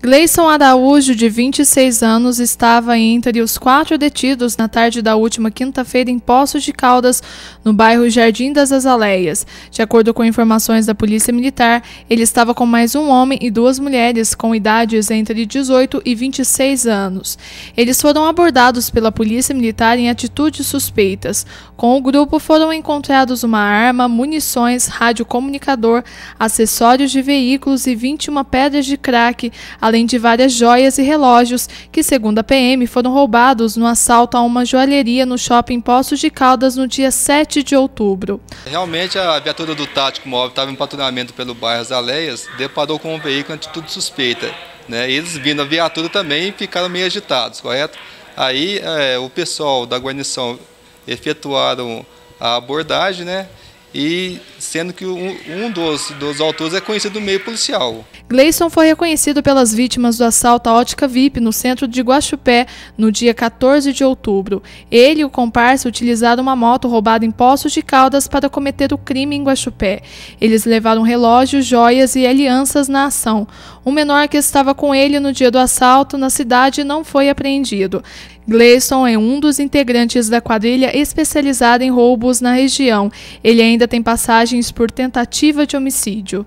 Gleison Araújo, de 26 anos, estava entre os quatro detidos na tarde da última quinta-feira em Poços de Caldas, no bairro Jardim das Azaleias. De acordo com informações da Polícia Militar, ele estava com mais um homem e duas mulheres com idades entre 18 e 26 anos. Eles foram abordados pela Polícia Militar em atitudes suspeitas. Com o grupo foram encontrados uma arma, munições, radiocomunicador, acessórios de veículos e 21 pedras de crack além de várias joias e relógios que, segundo a PM, foram roubados no assalto a uma joalheria no shopping Poços de Caldas no dia 7 de outubro. Realmente a viatura do tático móvel estava em patrulhamento pelo bairro Azaleias, deparou com um veículo de atitude suspeita. Né? Eles vindo a viatura também ficaram meio agitados, correto? Aí é, o pessoal da guarnição efetuaram a abordagem, né? e sendo que um, dos, dos autores é conhecido do meio policial. Gleison foi reconhecido pelas vítimas do assalto à ótica VIP no centro de Guaxupé no dia 14 de outubro. Ele e o comparsa utilizaram uma moto roubada em Poços de Caldas para cometer o crime em Guaxupé. Eles levaram relógios, joias e alianças na ação. O menor que estava com ele no dia do assalto na cidade não foi apreendido. Gleison é um dos integrantes da quadrilha especializada em roubos na região. Ele ainda tem passagens por tentativa de homicídio.